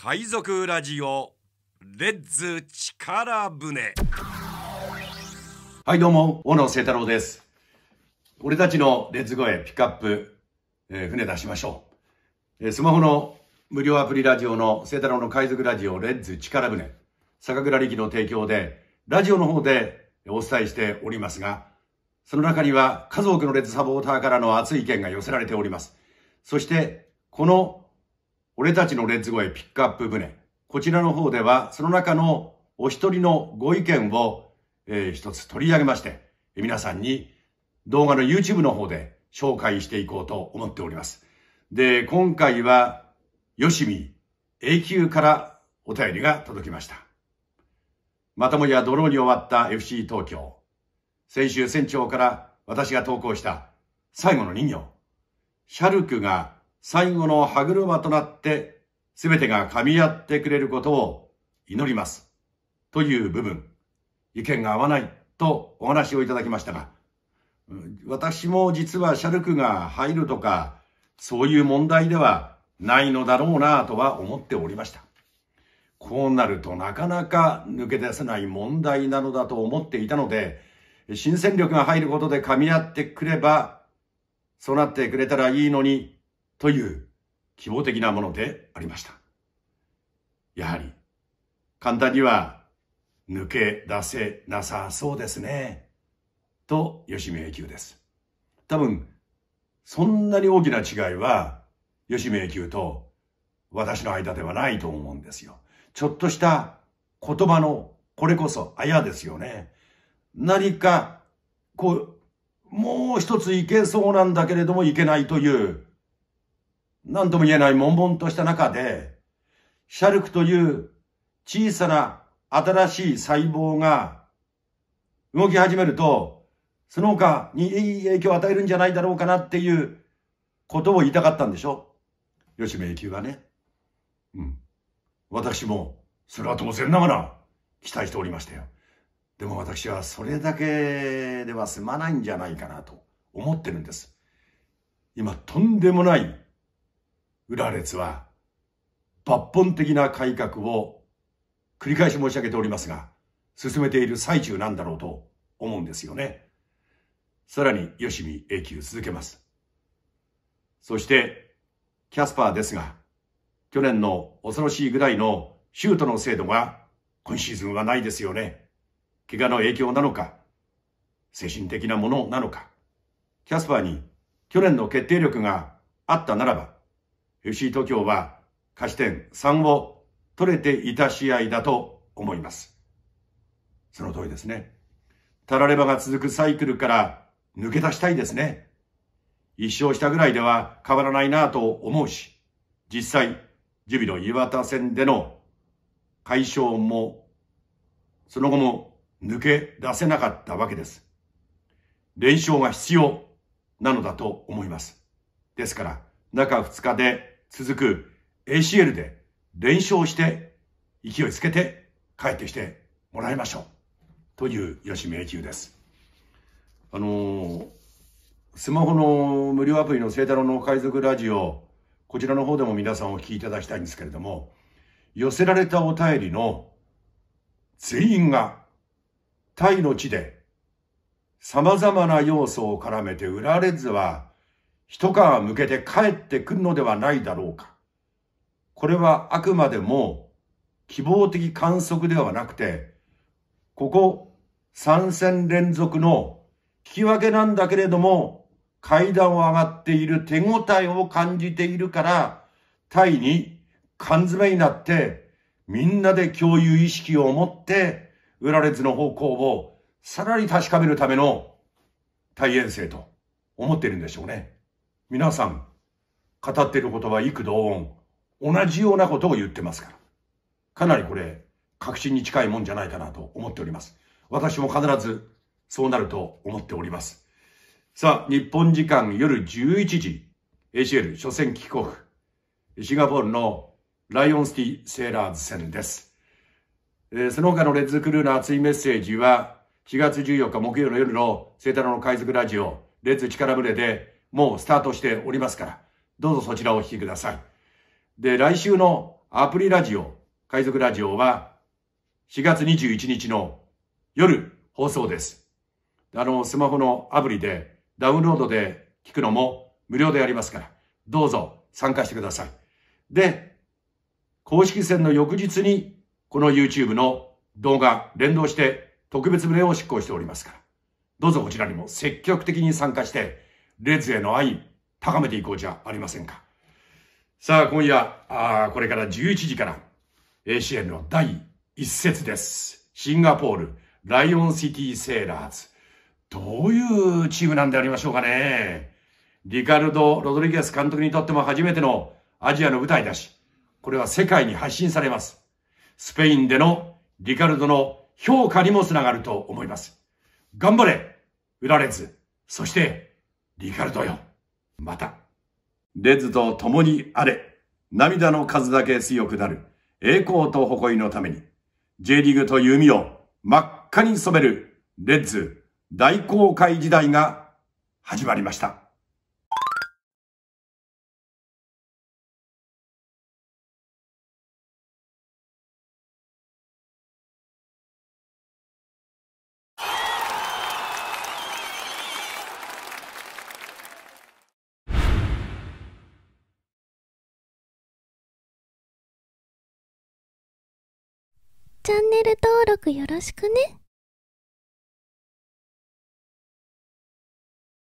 海賊ラジオレッズ力船はいどうも大野清太郎です俺たちのレッズ声ピックアップ、えー、船出しましょう、えー、スマホの無料アプリラジオの清太郎の海賊ラジオレッズ力船酒蔵力の提供でラジオの方でお伝えしておりますがその中には数多くのレッズサポーターからの熱い意見が寄せられておりますそしてこの俺たちのレッツゴへピックアップ船。こちらの方では、その中のお一人のご意見を、えー、一つ取り上げまして、皆さんに動画の YouTube の方で紹介していこうと思っております。で、今回は、よしみ、永久からお便りが届きました。またもやドローに終わった FC 東京。先週船長から私が投稿した最後の人形。シャルクが最後の歯車となって全てが噛み合ってくれることを祈ります。という部分、意見が合わないとお話をいただきましたが、私も実はシャルクが入るとか、そういう問題ではないのだろうなとは思っておりました。こうなるとなかなか抜け出せない問題なのだと思っていたので、新戦力が入ることで噛み合ってくれば、そうなってくれたらいいのにという希望的なものでありました。やはり、簡単には抜け出せなさそうですね。と、吉見永久です。多分、そんなに大きな違いは、吉見永久と私の間ではないと思うんですよ。ちょっとした言葉の、これこそ、あやですよね。何か、こう、もう一ついけそうなんだけれどもいけないという、何とも言えない悶々とした中で、シャルクという小さな新しい細胞が動き始めると、その他にいい影響を与えるんじゃないだろうかなっていうことを言いたかったんでしょ吉米球がね。うん。私も、それは当然ながら期待しておりましたよ。でも私はそれだけでは済まないんじゃないかなと思ってるんです。今とんでもない浦列は抜本的な改革を繰り返し申し上げておりますが、進めている最中なんだろうと思うんですよね。さらに、吉見永久続けます。そして、キャスパーですが、去年の恐ろしいぐらいのシュートの精度が今シーズンはないですよね。怪我の影響なのか、精神的なものなのか、キャスパーに去年の決定力があったならば、FC 東京は勝ち点3を取れていた試合だと思います。その通りですね。たらればが続くサイクルから抜け出したいですね。一勝したぐらいでは変わらないなぁと思うし、実際、ジュビロ岩田戦での解消も、その後も抜け出せなかったわけです。連勝が必要なのだと思います。ですから、中2日で続く ACL で連勝して勢いつけて帰ってきてもらいましょうという吉見永久です。あのー、スマホの無料アプリの聖太郎の海賊ラジオ、こちらの方でも皆さんお聞きいただきたいんですけれども、寄せられたお便りの全員がタイの地で様々な要素を絡めて、売られずは一皮向けて帰ってくるのではないだろうか。これはあくまでも希望的観測ではなくて、ここ3戦連続の引き分けなんだけれども、階段を上がっている手応えを感じているから、タイに缶詰になって、みんなで共有意識を持って、れ列の方向をさらに確かめるための大遠征と思っているんでしょうね。皆さん、語っていることは幾度音、同じようなことを言ってますから。かなりこれ、確信に近いもんじゃないかなと思っております。私も必ずそうなると思っております。さあ、日本時間夜11時、ACL 初戦帰国、シンガポールのライオンスティセーラーズ戦です。えー、その他のレッズクルーの熱いメッセージは、4月14日木曜の夜の聖太郎の海賊ラジオ、レッズ力群れでもうスタートしておりますから、どうぞそちらをお聞きください。で、来週のアプリラジオ、海賊ラジオは、4月21日の夜放送です。あの、スマホのアプリで、ダウンロードで聞くのも無料でありますから、どうぞ参加してください。で、公式戦の翌日に、この YouTube の動画連動して特別無礼を執行しておりますから、どうぞこちらにも積極的に参加して、レッズへの愛、高めていこうじゃありませんか。さあ、今夜、あこれから11時から、ACN の第1節です。シンガポール、ライオンシティセーラーズ。どういうチームなんでありましょうかね。リカルド・ロドリゲス監督にとっても初めてのアジアの舞台だし、これは世界に発信されます。スペインでのリカルドの評価にもつながると思います。頑張れ、売られず、そしてリカルドよ。また。レズと共にあれ。涙の数だけ強くなる。栄光と誇りのために。J リーグという海を真っ赤に染める。レッズ大航海時代が始まりました。チャンネル登録よろしくね